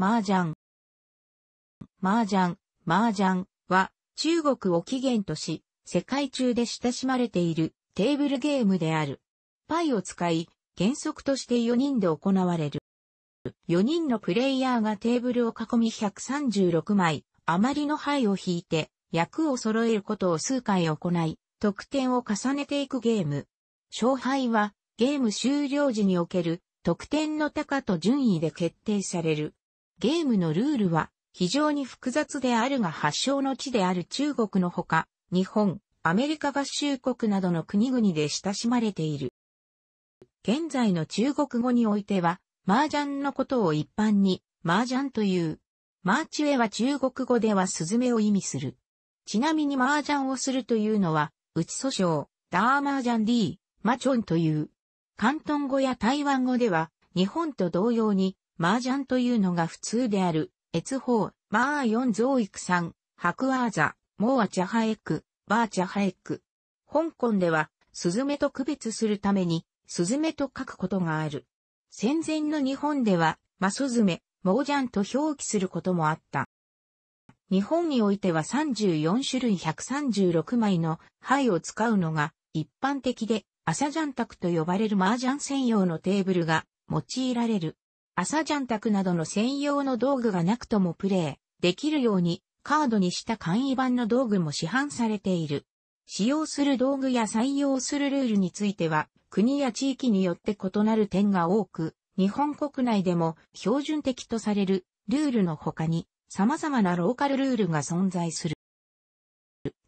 麻雀。麻雀、麻雀は中国を起源とし、世界中で親しまれているテーブルゲームである。パイを使い、原則として4人で行われる。4人のプレイヤーがテーブルを囲み136枚、余りの牌を引いて、役を揃えることを数回行い、得点を重ねていくゲーム。勝敗は、ゲーム終了時における、得点の高と順位で決定される。ゲームのルールは非常に複雑であるが発祥の地である中国のほか、日本、アメリカ合衆国などの国々で親しまれている。現在の中国語においては、麻雀のことを一般に、麻雀という。マーチュエは中国語ではスズメを意味する。ちなみに麻雀をするというのは、内訴訟、ダーマージャン D、マチョンという。広東語や台湾語では、日本と同様に、麻雀というのが普通である、越法、マーヨン増育さん、白アーザ、モアチャハエク、バーチャハエク。香港では、スズメと区別するために、スズメと書くことがある。戦前の日本では、マスズメ、モージャンと表記することもあった。日本においては34種類136枚の灰を使うのが一般的で、朝ジャンタクと呼ばれる麻雀専用のテーブルが用いられる。朝ジャン卓などの専用の道具がなくともプレイできるようにカードにした簡易版の道具も市販されている。使用する道具や採用するルールについては国や地域によって異なる点が多く、日本国内でも標準的とされるルールの他に様々なローカルルールが存在する。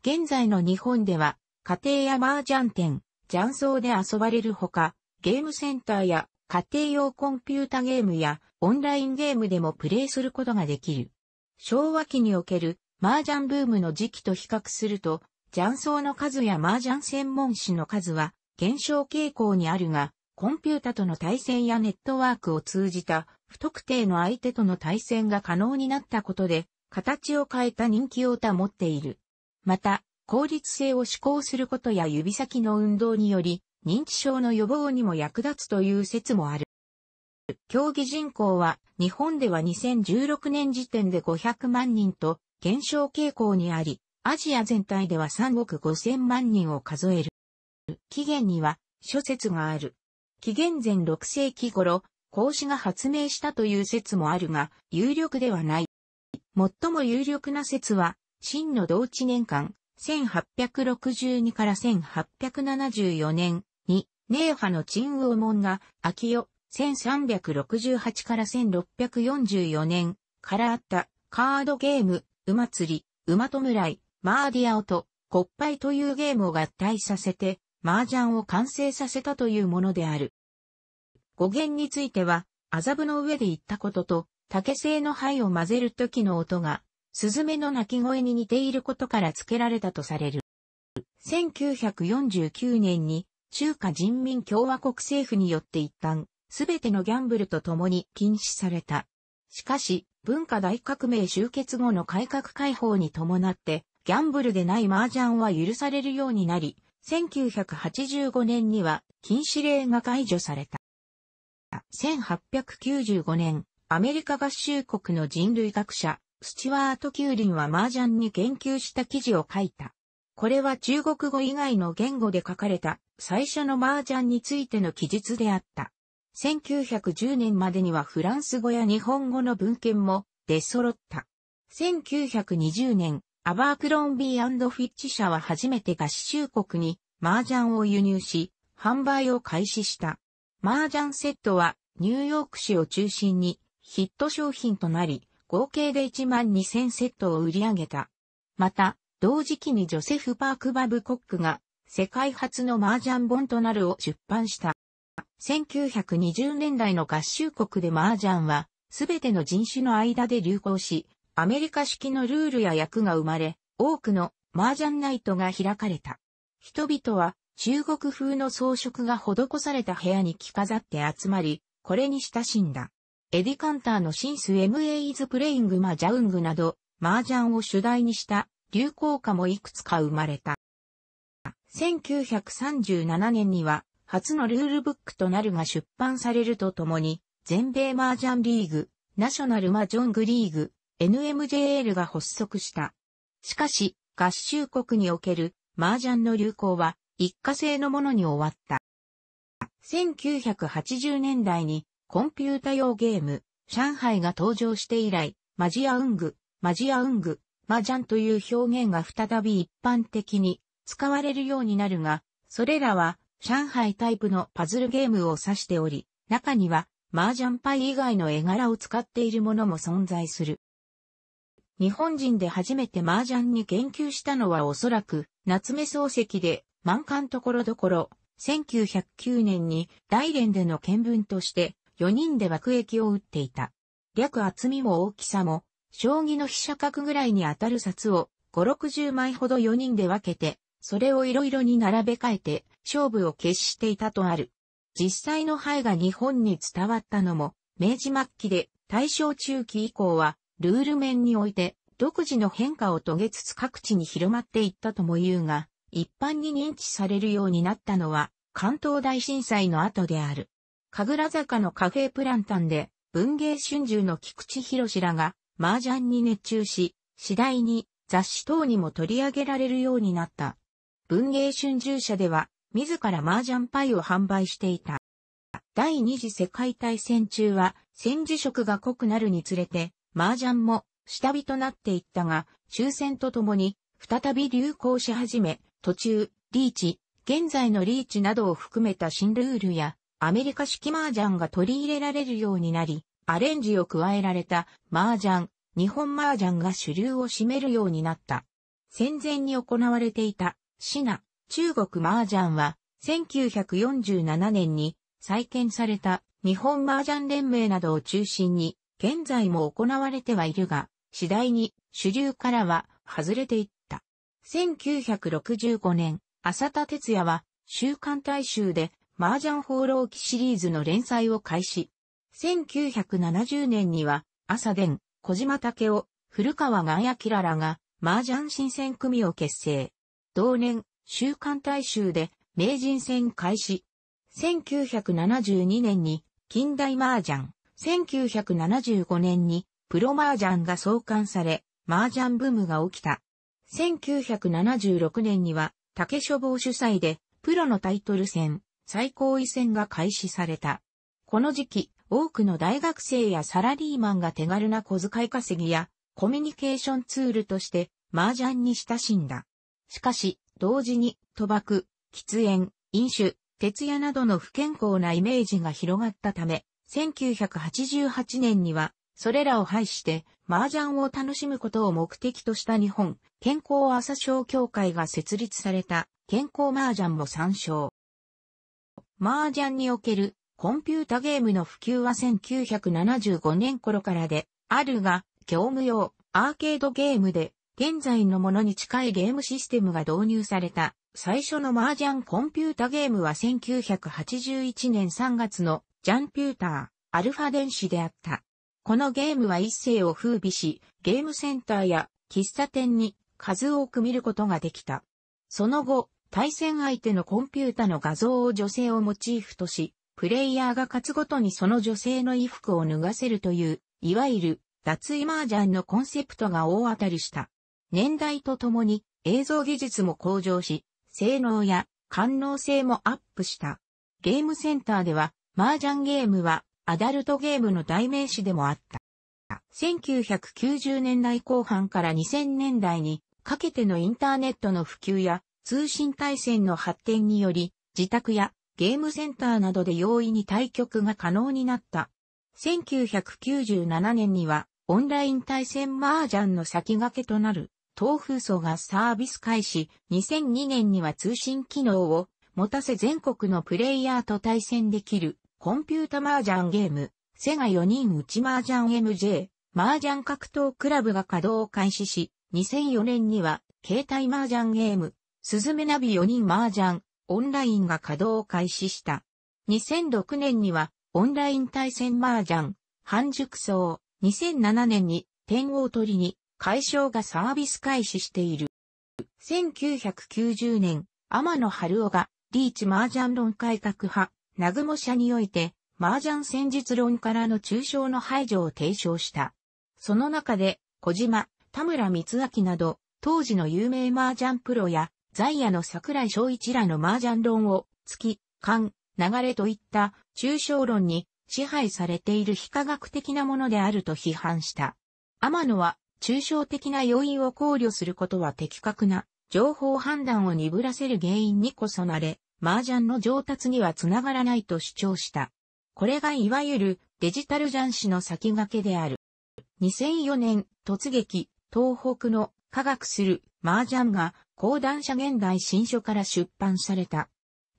現在の日本では家庭や麻雀店、雀荘で遊ばれるほか、ゲームセンターや家庭用コンピュータゲームやオンラインゲームでもプレイすることができる。昭和期における麻雀ブームの時期と比較すると、雀荘の数や麻雀専門誌の数は減少傾向にあるが、コンピュータとの対戦やネットワークを通じた不特定の相手との対戦が可能になったことで、形を変えた人気を保っている。また、効率性を志向することや指先の運動により、認知症の予防にも役立つという説もある。競技人口は日本では2016年時点で500万人と減少傾向にあり、アジア全体では3億5000万人を数える。起源には諸説がある。紀元前6世紀頃、孔子が発明したという説もあるが、有力ではない。最も有力な説は、秦の同地年間、1862から1874年、ーハの陳王門が、秋代、1368から1644年からあったカードゲーム、馬釣り、馬弔い、マーディアオと、国牌というゲームを合体させて、麻雀を完成させたというものである。語源については、麻布の上で言ったことと、竹製の灰を混ぜる時の音が、スズメの鳴き声に似ていることから付けられたとされる。1949年に中華人民共和国政府によって一旦、すべてのギャンブルと共に禁止された。しかし、文化大革命終結後の改革開放に伴って、ギャンブルでない麻雀は許されるようになり、1985年には禁止令が解除された。1895年、アメリカ合衆国の人類学者、スチュワート・キューリンは麻雀に研究した記事を書いた。これは中国語以外の言語で書かれた最初の麻雀についての記述であった。1910年までにはフランス語や日本語の文献も出揃った。1920年、アバークロンビーフィッチ社は初めて合衆国に麻雀を輸入し、販売を開始した。麻雀セットはニューヨーク市を中心にヒット商品となり、合計で1万2000セットを売り上げた。また、同時期にジョセフ・パーク・バブコックが世界初の麻雀本となるを出版した。1920年代の合衆国で麻雀は、すべての人種の間で流行し、アメリカ式のルールや役が生まれ、多くの麻雀ナイトが開かれた。人々は中国風の装飾が施された部屋に着飾って集まり、これに親しんだ。エディカンターのシンス MA エ s ズ・プレイング・マジャウングなど、麻雀を主題にした流行歌もいくつか生まれた。1937年には、初のルールブックとなるが出版されるとともに、全米麻雀リーグ、ナショナルマジョングリーグ、NMJL が発足した。しかし、合衆国における麻雀の流行は一過性のものに終わった。1980年代にコンピュータ用ゲーム、上海が登場して以来、マジアウング、マジアウング、麻雀という表現が再び一般的に使われるようになるが、それらは上海タイプのパズルゲームを指しており、中には麻雀パイ以外の絵柄を使っているものも存在する。日本人で初めて麻雀に言及したのはおそらく夏目漱石で満館ところどころ、1909年に大連での見聞として4人で爆撃を打っていた。略厚みも大きさも将棋の飛車角ぐらいに当たる札を5、60枚ほど4人で分けて、それをいろいろに並べ替えて勝負を決していたとある。実際の牌が日本に伝わったのも、明治末期で大正中期以降は、ルール面において独自の変化を遂げつつ各地に広まっていったとも言うが、一般に認知されるようになったのは、関東大震災の後である。神楽坂のカフェプランタンで、文芸春秋の菊池博らが、麻雀に熱中し、次第に雑誌等にも取り上げられるようになった。文芸春秋社では、自ら麻雀パイを販売していた。第二次世界大戦中は、戦時色が濃くなるにつれて、麻雀も下火となっていったが、終戦とともに、再び流行し始め、途中、リーチ、現在のリーチなどを含めた新ルールや、アメリカ式麻雀が取り入れられるようになり、アレンジを加えられた麻雀、日本麻雀が主流を占めるようになった。戦前に行われていた、シナ、中国麻雀は、1947年に再建された日本麻雀連盟などを中心に、現在も行われてはいるが、次第に主流からは外れていった。1965年、浅田哲也は、週刊大衆で麻雀放浪記シリーズの連載を開始。1970年には、朝伝、小島武夫、古川がやきららが、麻雀新選組を結成。同年、週刊大衆で、名人戦開始。1972年に、近代麻雀。1975年に、プロ麻雀が創刊され、麻雀ブームが起きた。1976年には、竹書房主催で、プロのタイトル戦、最高位戦が開始された。この時期、多くの大学生やサラリーマンが手軽な小遣い稼ぎやコミュニケーションツールとして麻雀に親しんだ。しかし、同時に賭博、喫煙、飲酒、徹夜などの不健康なイメージが広がったため、1988年にはそれらを排して麻雀を楽しむことを目的とした日本健康朝商協会が設立された健康麻雀も参照。麻雀におけるコンピュータゲームの普及は1975年頃からで、あるが、業務用、アーケードゲームで、現在のものに近いゲームシステムが導入された、最初の麻雀コンピュータゲームは1981年3月の、ジャンピューター、アルファ電子であった。このゲームは一世を風靡し、ゲームセンターや喫茶店に数多く見ることができた。その後、対戦相手のコンピュータの画像を女性をモチーフとし、プレイヤーが勝つごとにその女性の衣服を脱がせるという、いわゆる脱衣麻雀のコンセプトが大当たりした。年代とともに映像技術も向上し、性能や官能性もアップした。ゲームセンターでは、麻雀ゲームはアダルトゲームの代名詞でもあった。1990年代後半から2000年代にかけてのインターネットの普及や通信対戦の発展により、自宅やゲームセンターなどで容易に対局が可能になった。1997年には、オンライン対戦麻雀の先駆けとなる、東風層がサービス開始、2002年には通信機能を持たせ全国のプレイヤーと対戦できる、コンピュータ麻雀ゲーム、セガ4人内麻雀 MJ、麻雀格闘クラブが稼働を開始し、2004年には、携帯麻雀ゲーム、スズメナビ4人麻雀、オンラインが稼働を開始した。2006年にはオンライン対戦麻雀、半熟層、2007年に天を取りに解消がサービス開始している。1990年、天野春夫がリーチ麻雀論改革派、南雲社において麻雀戦術論からの抽象の排除を提唱した。その中で小島、田村光明など当時の有名麻雀プロや在野の桜井翔一らの麻雀論を、月、間、流れといった抽象論に支配されている非科学的なものであると批判した。天野は、抽象的な要因を考慮することは的確な情報判断を鈍らせる原因にこそなれ、麻雀の上達にはつながらないと主張した。これがいわゆるデジタル雀士の先駆けである。2004年突撃、東北の科学する麻雀が講談社現代新書から出版された。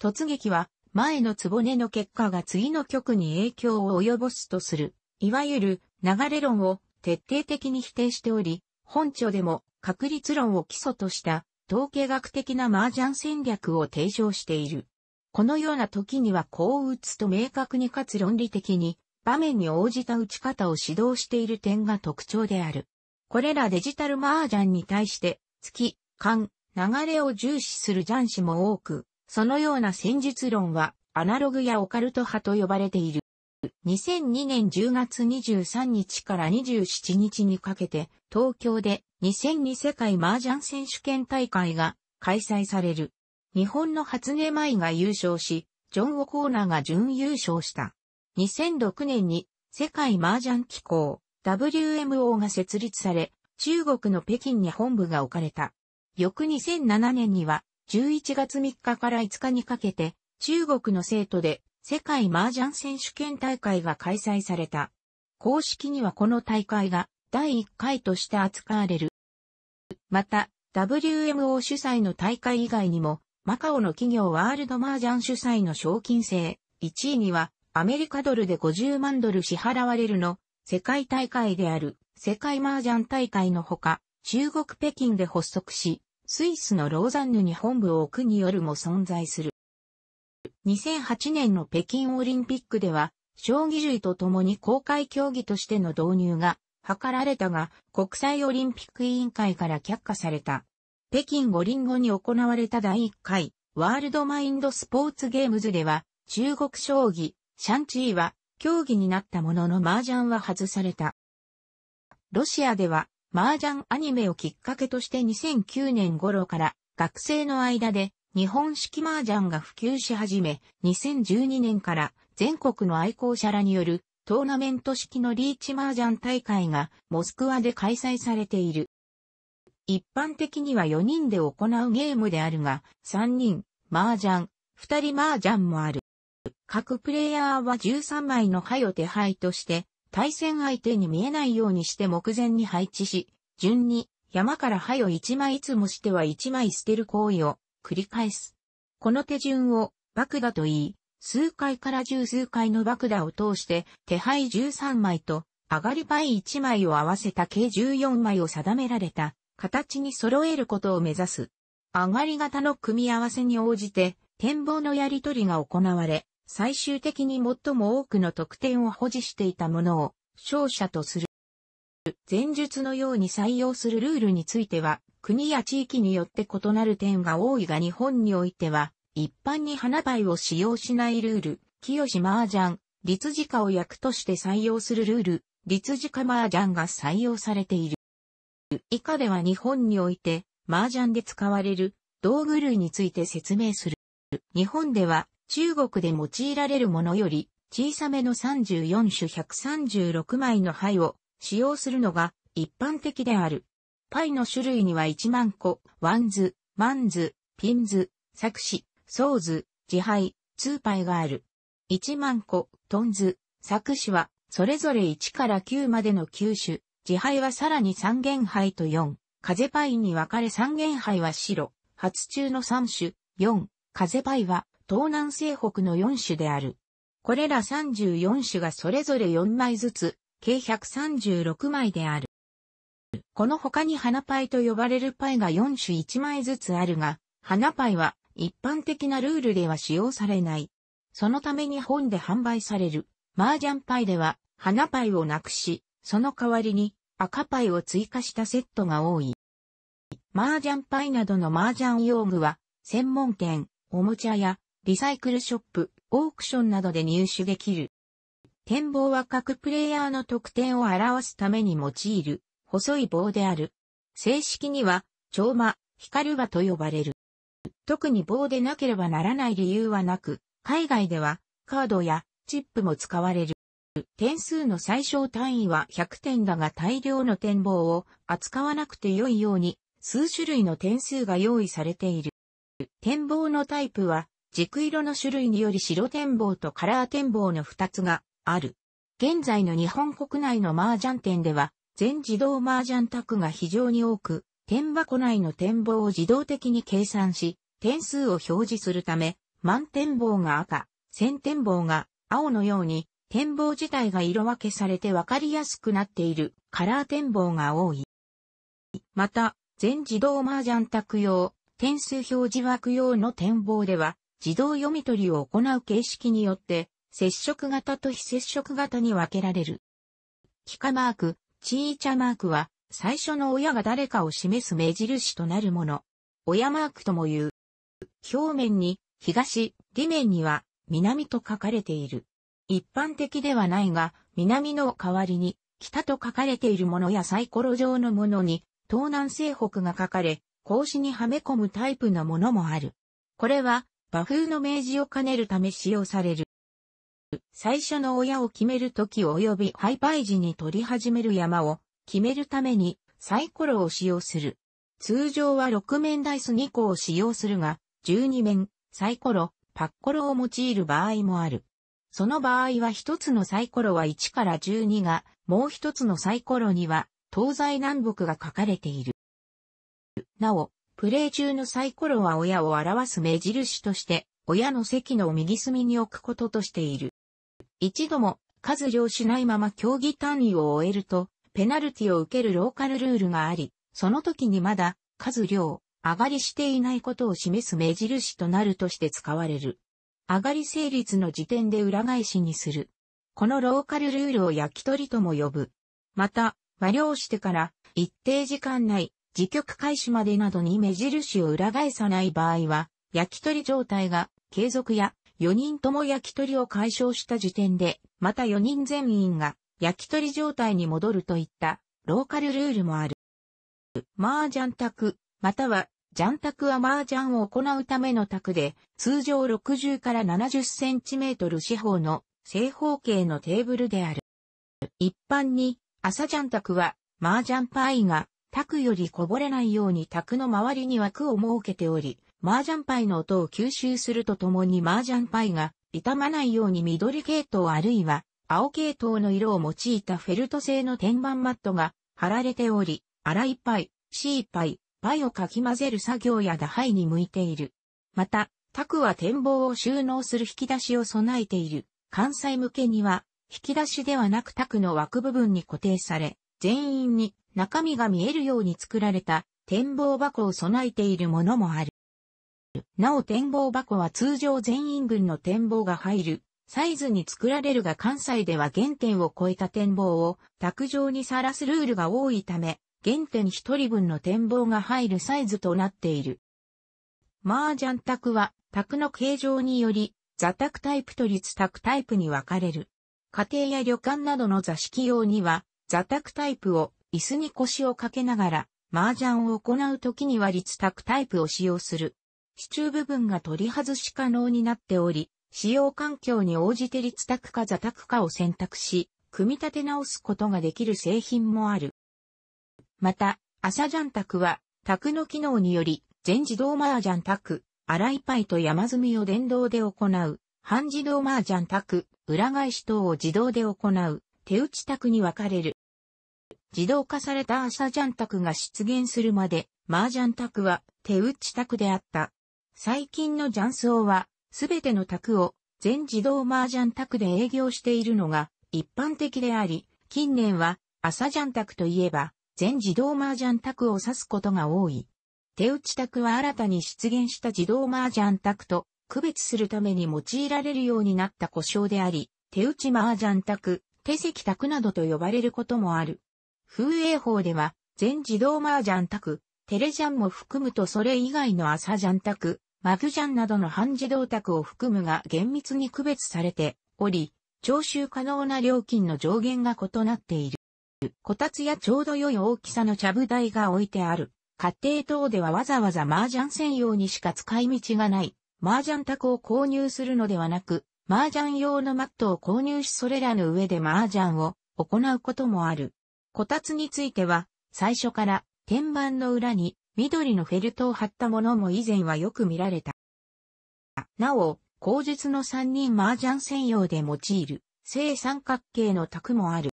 突撃は、前の壺ねの結果が次の曲に影響を及ぼすとする、いわゆる流れ論を徹底的に否定しており、本著でも確率論を基礎とした統計学的な麻雀戦略を提唱している。このような時にはこう打つと明確にかつ論理的に場面に応じた打ち方を指導している点が特徴である。これらデジタル麻雀に対して、月、間、流れを重視する雀士も多く、そのような戦術論はアナログやオカルト派と呼ばれている。2002年10月23日から27日にかけて東京で2002世界麻雀選手権大会が開催される。日本の初音舞が優勝し、ジョン・オコーナーが準優勝した。2006年に世界麻雀機構 WMO が設立され、中国の北京に本部が置かれた。翌2007年には、11月3日から5日にかけて、中国の生徒で、世界麻雀選手権大会が開催された。公式にはこの大会が、第1回として扱われる。また、WMO 主催の大会以外にも、マカオの企業ワールド麻雀主催の賞金制、1位には、アメリカドルで50万ドル支払われるの、世界大会である、世界麻雀大会のほか、中国北京で発足し、スイスのローザンヌに本部を置くによるも存在する。2008年の北京オリンピックでは、将棋類とともに公開競技としての導入が図られたが、国際オリンピック委員会から却下された。北京五輪後に行われた第1回、ワールドマインドスポーツゲームズでは、中国将棋、シャンチーは競技になったものの麻雀は外された。ロシアでは、麻雀アニメをきっかけとして2009年頃から学生の間で日本式麻雀が普及し始め、2012年から全国の愛好者らによるトーナメント式のリーチ麻雀大会がモスクワで開催されている。一般的には4人で行うゲームであるが、3人、麻雀、2人麻雀もある。各プレイヤーは13枚の牌を手配として、対戦相手に見えないようにして目前に配置し、順に山から灰を一枚いつもしては一枚捨てる行為を繰り返す。この手順を爆打と言い、数回から十数回の爆打を通して手配13枚と上がりパ一1枚を合わせた計14枚を定められた形に揃えることを目指す。上がり型の組み合わせに応じて展望のやり取りが行われ、最終的に最も多くの得点を保持していたものを勝者とする。前述のように採用するルールについては、国や地域によって異なる点が多いが日本においては、一般に花灰を使用しないルール、清志麻雀、立寺家を役として採用するルール、立寺家麻雀が採用されている。以下では日本において、麻雀で使われる道具類について説明する。日本では、中国で用いられるものより小さめの34種136枚の牌を使用するのが一般的である。パイの種類には1万個、ワンズ、マンズ、ピンズ、作詞、ソーズ、自牌、ツーパイがある。1万個、トンズ、作詞はそれぞれ1から9までの9種、自牌はさらに3元牌と4、風パイに分かれ三元牌は白、初中の3種、4、風パイは東南西北の4種である。これら34種がそれぞれ4枚ずつ、計136枚である。この他に花パイと呼ばれるパイが4種1枚ずつあるが、花パイは一般的なルールでは使用されない。そのために本で販売される麻雀パイでは花パイをなくし、その代わりに赤パイを追加したセットが多い。麻雀パイなどの麻雀用具は専門店、おもちゃ屋、リサイクルショップ、オークションなどで入手できる。展望は各プレイヤーの得点を表すために用いる、細い棒である。正式には、超魔、光ると呼ばれる。特に棒でなければならない理由はなく、海外では、カードやチップも使われる。点数の最小単位は100点だが大量の展望を扱わなくて良いように、数種類の点数が用意されている。展望のタイプは、軸色の種類により白展望とカラー展望の2つがある。現在の日本国内の麻雀店では、全自動麻雀卓が非常に多く、天箱内の展望を自動的に計算し、点数を表示するため、満点棒が赤、千点棒が青のように、展望自体が色分けされて分かりやすくなっているカラー展望が多い。また、全自動麻雀卓用、点数表示枠用の展望では、自動読み取りを行う形式によって、接触型と非接触型に分けられる。キカマーク、チーチャマークは、最初の親が誰かを示す目印となるもの。親マークとも言う。表面に、東、地面には、南と書かれている。一般的ではないが、南の代わりに、北と書かれているものやサイコロ状のものに、東南西北が書かれ、格子にはめ込むタイプのものもある。これは、和風の明示を兼ねるため使用される。最初の親を決める時及び廃イ時に取り始める山を決めるためにサイコロを使用する。通常は6面ダイス2個を使用するが、12面、サイコロ、パッコロを用いる場合もある。その場合は一つのサイコロは1から12が、もう一つのサイコロには東西南北が書かれている。なお、プレイ中のサイコロは親を表す目印として、親の席の右隅に置くこととしている。一度も数量しないまま競技単位を終えると、ペナルティを受けるローカルルールがあり、その時にまだ数量、上がりしていないことを示す目印となるとして使われる。上がり成立の時点で裏返しにする。このローカルルールを焼き鳥とも呼ぶ。また、和量してから一定時間内、時局開始までなどに目印を裏返さない場合は、焼き鳥状態が継続や4人とも焼き鳥を解消した時点で、また4人全員が焼き鳥状態に戻るといったローカルルールもある。麻雀卓、または、雀卓は麻雀を行うための卓で、通常60から70センチメートル四方の正方形のテーブルである。一般に、朝雀卓は、麻雀パイが卓よりこぼれないように卓の周りに枠を設けており、麻雀イの音を吸収するとともに麻雀イが傷まないように緑系統あるいは青系統の色を用いたフェルト製の天板マットが貼られており、粗いパイ、C パイ、パイをかき混ぜる作業や打牌に向いている。また、クは展望を収納する引き出しを備えている。関西向けには、引き出しではなくクの枠部分に固定され、全員に中身が見えるように作られた展望箱を備えているものもある。なお展望箱は通常全員分の展望が入るサイズに作られるが関西では原点を超えた展望を卓上にさらすルールが多いため、原点一人分の展望が入るサイズとなっている。麻雀卓は卓の形状により座卓タイプと立卓タイプに分かれる。家庭や旅館などの座敷用には座卓タイプを椅子に腰をかけながら、麻雀を行う時には立宅タイプを使用する。支柱部分が取り外し可能になっており、使用環境に応じて立宅か座宅かを選択し、組み立て直すことができる製品もある。また、朝ジャン宅は、宅の機能により、全自動麻雀宅、洗いパイと山積みを電動で行う、半自動麻雀宅、裏返し等を自動で行う、手打ち宅に分かれる。自動化されたアサジャン卓が出現するまで、麻雀宅は手打ち宅であった。最近の雀荘は、すべての宅を全自動麻雀宅で営業しているのが一般的であり、近年は朝雀宅といえば全自動麻雀宅を指すことが多い。手打ち宅は新たに出現した自動麻雀宅と区別するために用いられるようになった故障であり、手打ち麻雀宅、手席宅などと呼ばれることもある。風営法では、全自動麻雀卓、テレジャンも含むとそれ以外の朝雀ャ卓、マグジャンなどの半自動卓を含むが厳密に区別されており、徴収可能な料金の上限が異なっている。こたつやちょうど良い大きさの茶舞台が置いてある。家庭等ではわざわざ麻雀専用にしか使い道がない。麻雀卓を購入するのではなく、麻雀用のマットを購入しそれらの上で麻雀を行うこともある。こたつについては、最初から天板の裏に緑のフェルトを貼ったものも以前はよく見られた。なお、口述の三人麻雀専用で用いる正三角形の卓もある。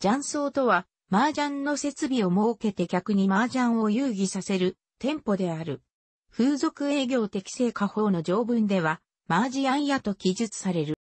雀荘とは、麻雀の設備を設けて客に麻雀を遊戯させる店舗である。風俗営業適正化法の条文では、マージアン屋と記述される。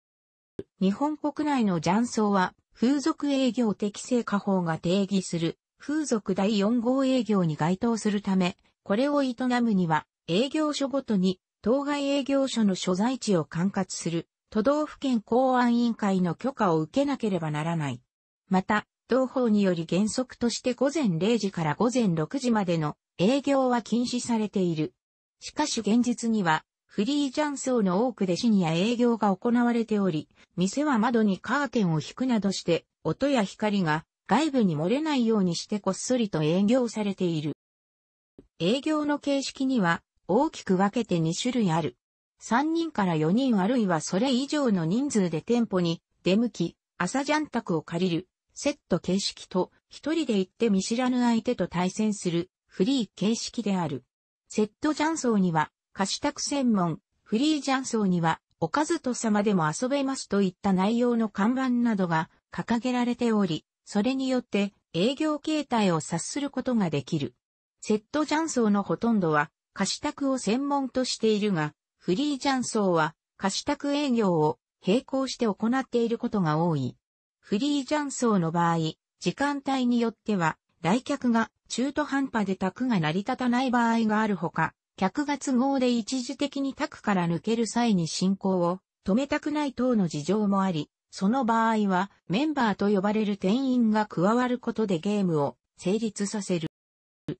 日本国内の雀荘は、風俗営業適正化法が定義する風俗第4号営業に該当するため、これを営むには営業所ごとに当該営業所の所在地を管轄する都道府県公安委員会の許可を受けなければならない。また、同法により原則として午前0時から午前6時までの営業は禁止されている。しかし現実にはフリージャン層の多くでシニア営業が行われており、店は窓にカーテンを引くなどして、音や光が外部に漏れないようにしてこっそりと営業されている。営業の形式には大きく分けて2種類ある。3人から4人あるいはそれ以上の人数で店舗に出向き、朝ジャン宅を借りる、セット形式と、一人で行って見知らぬ相手と対戦する、フリー形式である。セットジャン層には、貸宅専門、フリージャンソーには、おかずと様でも遊べますといった内容の看板などが掲げられており、それによって営業形態を察することができる。セットジャンーのほとんどは貸宅を専門としているが、フリージャンソーは貸宅営業を並行して行っていることが多い。フリージャンソーの場合、時間帯によっては来客が中途半端で宅が成り立たない場合があるほか、客が都合で一時的に宅から抜ける際に進行を止めたくない等の事情もあり、その場合はメンバーと呼ばれる店員が加わることでゲームを成立させる。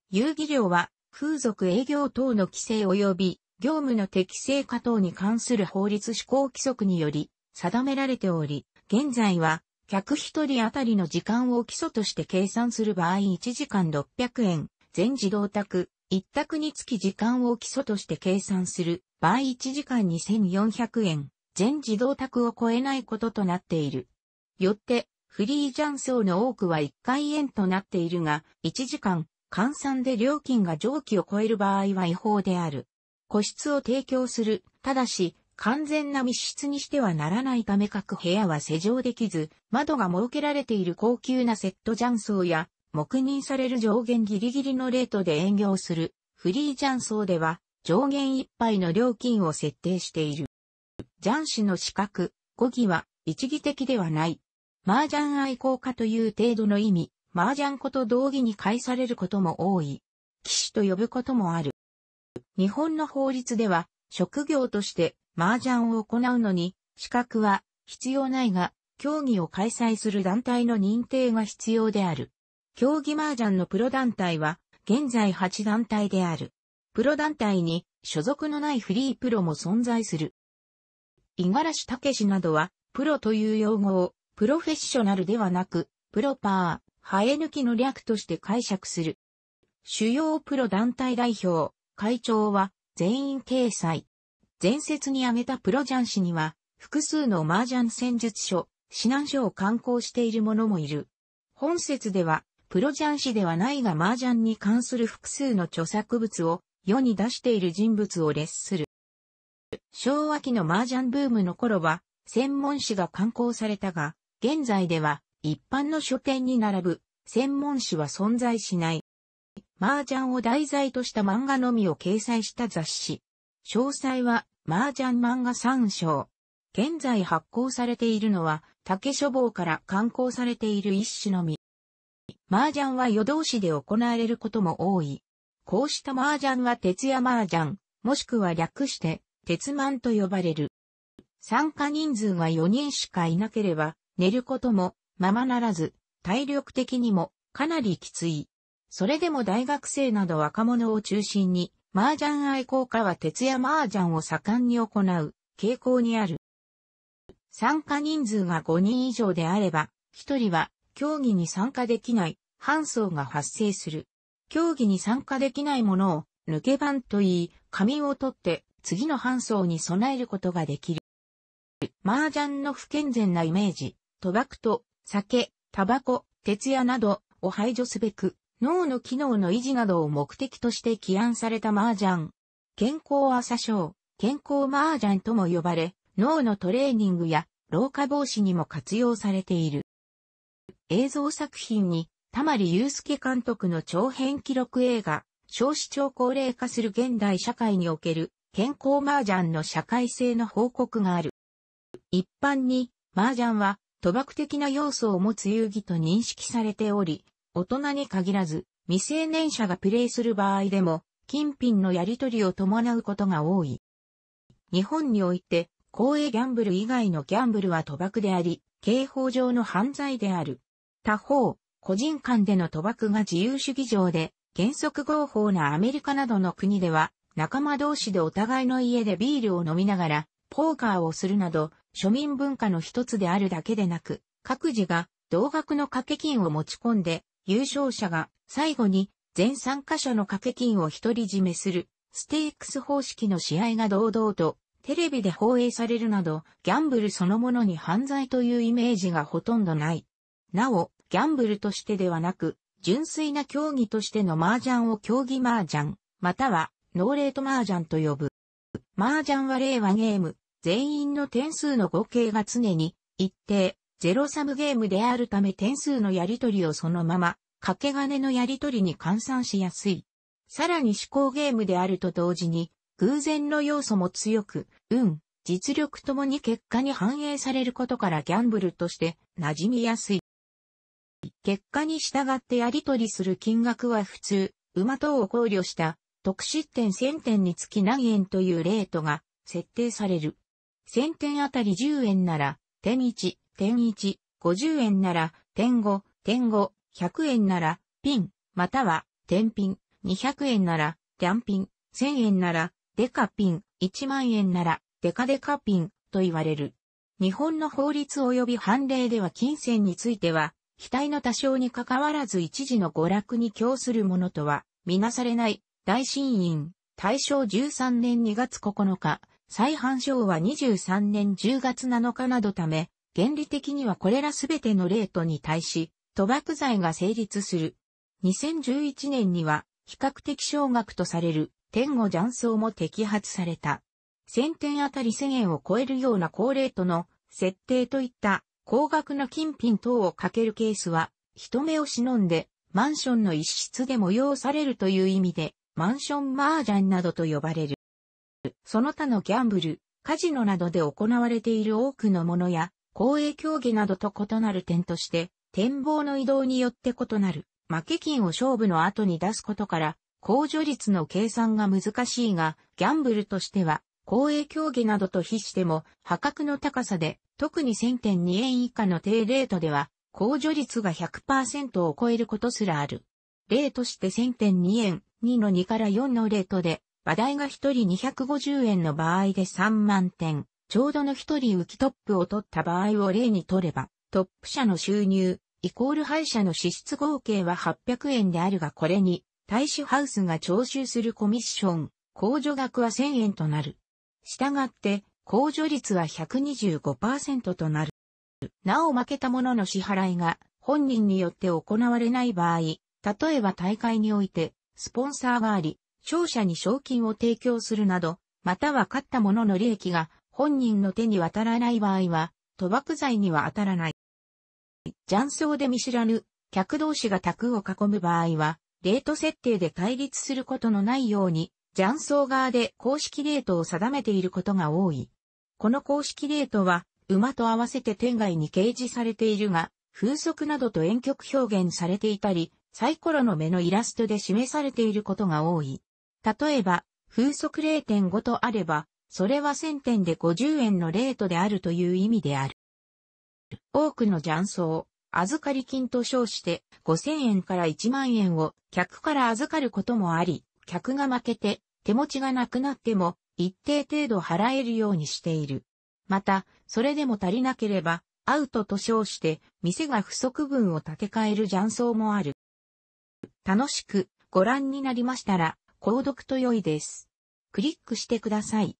遊戯料は風俗営業等の規制及び業務の適正化等に関する法律施行規則により定められており、現在は客一人当たりの時間を基礎として計算する場合1時間600円、全自動宅、一択につき時間を基礎として計算する場合1時間2400円、全自動択を超えないこととなっている。よって、フリージャン層の多くは1回円となっているが、1時間、換算で料金が上記を超える場合は違法である。個室を提供する、ただし、完全な密室にしてはならないため各部屋は施錠できず、窓が設けられている高級なセット雀荘や黙認される上限ギリギリのレートで営業するフリージャン層では上限いっぱいの料金を設定している。ジャン氏の資格、語義は一義的ではない。麻雀愛好家という程度の意味、麻雀こと同義に介されることも多い。騎士と呼ぶこともある。日本の法律では、職業として麻雀を行うのに、資格は必要ないが、競技を開催する団体の認定が必要である。競技麻雀のプロ団体は、現在8団体である。プロ団体に所属のないフリープロも存在する。五十嵐武などは、プロという用語を、プロフェッショナルではなく、プロパー、生え抜きの略として解釈する。主要プロ団体代表、会長は、全員掲載。前説に挙げたプロ雀士には、複数の麻雀戦術書、指南書を刊行している者もいる。本説では、プロ雀氏ではないが麻雀に関する複数の著作物を世に出している人物を列する。昭和期の麻雀ブームの頃は、専門誌が刊行されたが、現在では一般の書店に並ぶ専門誌は存在しない。麻雀を題材とした漫画のみを掲載した雑誌。詳細は麻雀漫画3章。現在発行されているのは、竹書房から刊行されている一種のみ。麻雀は夜通しで行われることも多い。こうした麻雀は徹夜麻雀、もしくは略して、鉄満と呼ばれる。参加人数が4人しかいなければ、寝ることも、ままならず、体力的にも、かなりきつい。それでも大学生など若者を中心に、麻雀愛好家は徹夜麻雀を盛んに行う、傾向にある。参加人数が5人以上であれば、1人は競技に参加できない、搬送が発生する。競技に参加できないものを、抜け番と言い、紙を取って、次の搬送に備えることができる。麻雀の不健全なイメージ、賭博と、酒、タバコ、徹夜などを排除すべく、脳の機能の維持などを目的として起案された麻雀。健康朝症、健康麻雀とも呼ばれ、脳のトレーニングや老化防止にも活用されている。映像作品に、たまりゆうすけ監督の長編記録映画、少子超高齢化する現代社会における健康麻雀の社会性の報告がある。一般に、麻雀は賭博的な要素を持つ遊戯と認識されており、大人に限らず、未成年者がプレイする場合でも、金品のやり取りを伴うことが多い。日本において、公営ギャンブル以外のギャンブルは賭博であり、刑法上の犯罪である。他方、個人間での賭博が自由主義上で、原則合法なアメリカなどの国では、仲間同士でお互いの家でビールを飲みながら、ポーカーをするなど、庶民文化の一つであるだけでなく、各自が同額の掛け金を持ち込んで、優勝者が最後に全参加者の掛け金を独り占めする、ステークス方式の試合が堂々とテレビで放映されるなど、ギャンブルそのものに犯罪というイメージがほとんどない。なお、ギャンブルとしてではなく、純粋な競技としての麻雀を競技麻雀、またはノーレート麻雀と呼ぶ。麻雀は令和ゲーム、全員の点数の合計が常に一定、ゼロサムゲームであるため点数のやり取りをそのまま、掛け金のやり取りに換算しやすい。さらに思考ゲームであると同時に、偶然の要素も強く、運、実力ともに結果に反映されることからギャンブルとして馴染みやすい。結果に従ってやり取りする金額は普通、馬等を考慮した特失点1000点につき何円というレートが設定される。1000点あたり10円なら、点1、点1、50円なら、点5、点5、100円なら、ピン、または、点ピン、200円なら、リャンピン、1000円なら、デカピン、1万円なら、デカデカピン、と言われる。日本の法律及び判例では金銭については、期待の多少に関わらず一時の娯楽に供するものとは、みなされない、大新院、大正13年2月9日、再犯症は23年10月7日などため、原理的にはこれらすべてのレートに対し、賭博罪が成立する。2011年には、比較的少額とされる、天後雀荘も摘発された。1000点あたり1000円を超えるような高レートの設定といった高額な金品等をかけるケースは、人目を忍んで、マンションの一室で催されるという意味で、マンション麻雀などと呼ばれる。その他のギャンブル、カジノなどで行われている多くのものや、公営競技などと異なる点として、展望の移動によって異なる、負け金を勝負の後に出すことから、控除率の計算が難しいが、ギャンブルとしては、公営競技などと比しても、破格の高さで、特に1000.2円以下の低レートでは、控除率が100%を超えることすらある。例として1000.2円、2の2から4のレートで、話題が1人250円の場合で3万点、ちょうどの1人浮きトップを取った場合を例にとれば、トップ社の収入、イコール敗者の支出合計は800円であるがこれに、大使ハウスが徴収するコミッション、控除額は1000円となる。従って、控除率は125%となる。なお負けた者の支払いが本人によって行われない場合、例えば大会において、スポンサーがあり、勝者に賞金を提供するなど、または勝った者の利益が本人の手に渡らない場合は、賭博罪には当たらない。雀荘で見知らぬ客同士が宅を囲む場合は、レート設定で対立することのないように、雀荘側で公式レートを定めていることが多い。この公式レートは、馬と合わせて天外に掲示されているが、風速などと遠曲表現されていたり、サイコロの目のイラストで示されていることが多い。例えば、風速0.5とあれば、それは1000点で50円のレートであるという意味である。多くの雀荘、預かり金と称して5000円から1万円を客から預かることもあり、客が負けて手持ちがなくなっても一定程度払えるようにしている。また、それでも足りなければ、アウトと称して、店が不足分を建て替える雀荘もある。楽しくご覧になりましたら、購読と良いです。クリックしてください。